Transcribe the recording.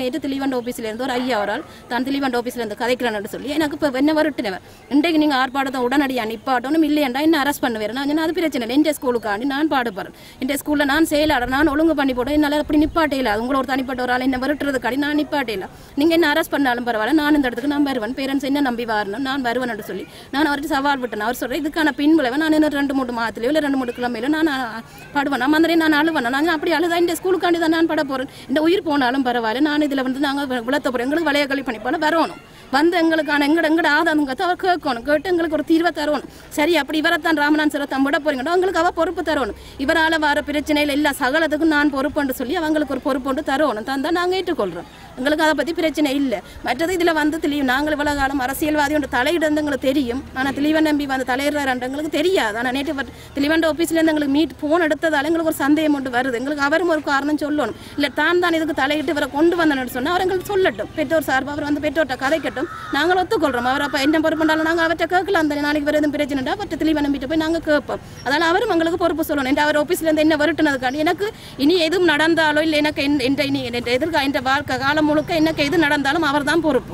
நேற்று திலிவண்ட் இருந்து ஒரு ஐயா அவரால் தான் திலிவண்ட் ஆஃபீஸ்லேருந்து கதைக்கிறேன்னு சொல்லி எனக்கு இப்போ என்ன வருட்டுனவர் இன்றைக்கு நீங்கள் ஆர்ப்பாட்டத்தை உடனடியாக நிப்பாட்டணும் இல்லையண்டா என்ன அரெஸ்ட் பண்ணுவேன் நான் அது பிரச்சனை இல்லை என் ஸ்கூலுக்காண்டி நான் பாடுபடுறேன் என் ஸ்கூலில் நான் செயலாளர் நான் ஒழுங்கு பண்ணி போட்டேன் என்னால் அப்படி நிப்பாட்டே இல்லை உங்களோட ஒரு தனிப்பட்ட ஒரு ஆள் என்ன வருட்டுறதுக்காண்டி நான் நிப்பாட்டே இல்லை நீங்கள் என்ன அரெஸ்ட் பண்ணாலும் பரவாயில்ல நான் இந்த இடத்துக்கு நான் வருவேன் பேரண்ட்ஸ் என்ன நம்பி வரணும் நான் வருவேன் சொல்லி நான் அவர்கிட்ட சவால் விட்டேன் அவர் சொல்கிறேன் இதுக்கான பின்விளைவை நான் இன்னும் ரெண்டு மூணு மாதத்துலையோ இல்லை ரெண்டு மூணு கிழமையிலோ நான் பாடுவேன் நான் மாதிரி நான் அழுவேன் நான் அப்படி அழுதான் இந்த ஸ்கூலுக்காண்டி தான் நான் பட போகிறேன் இந்த உயிர் போனாலும் பரவாயில்ல நான் பணிப்பான இதில் வந்து நாங்கள் விளத்த போகிறோம் எங்களுக்கு வளைய கல்வி பணிப்பான வரணும் வந்து எங்களுக்கான எங்கட எங்கட ஆதாரம் கற்று அவர் கேட்கணும் கேட்டு எங்களுக்கு ஒரு தீர்வை தரணும் சரி அப்படி இவரைத்தான் ராமநாதன் சார் தம்பிட போறீங்கன்னா அவங்களுக்கு அவள் பொறுப்பு தரணும் இவரால் வர பிரச்சனையில் இல்லை சகலத்துக்கும் நான் பொறுப்புன்னு சொல்லி அவங்களுக்கு ஒரு பொறுப்புண்டு தரணும் தந்தால் நாங்கள் ஏற்றுக்கொள்கிறோம் எங்களுக்கு அதை பற்றி பிரச்சனை இல்லை மற்றது இதில் வந்து தெளிவு நாங்கள் இவ்வளோ காலம் அரசியல்வாதி ஒன்று தலையிடுறது எங்களுக்கு தெரியும் ஆனால் தெளிவன் நம்பி வந்து தலையிடுறாருன்ற எங்களுக்கு தெரியாது ஆனால் நேற்று தெளிவண்ட ஆஃபீஸ்லேருந்து எங்களுக்கு மீட் ஃபோன் எடுத்ததால் எங்களுக்கு ஒரு சந்தேகம் ஒன்று வருது எங்களுக்கு அவரும் ஒரு காரணம் சொல்லணும் இல்லை தான் தான் இதுக்கு தலையிட்டு இவரை கொண்டு வந்த தானே சொன்னால் அவர் எங்களுக்கு சொல்லட்டும் பெற்றோர் சார்பாக அவர் வந்து பெற்றோர்கிட்ட கதைக்கட்டும் நாங்கள் ஒத்துக்கொள்கிறோம் அவர் அப்போ என்ன பொறுப்பு பண்ணாலும் நாங்கள் அவற்றை கேட்கல அந்த நாளைக்கு வேறு எதுவும் பிரச்சனை பிரச்சனைடா அவற்றை தெளிவாக நம்பிட்டு போய் நாங்கள் கேட்போம் அதனால் அவரும் எங்களுக்கு பொறுப்பு சொல்லணும் என்ற அவர் ஆஃபீஸ்லேருந்து என்ன வருட்டுனதுக்காண்டி எனக்கு இனி எதுவும் நடந்தாலோ இல்லை எனக்கு என் என்ற இனி எதிர்கா என்ற வாழ்க்கை காலம் முழுக்க எனக்கு எது நடந்தாலும் அவர் தான் பொறுப்பு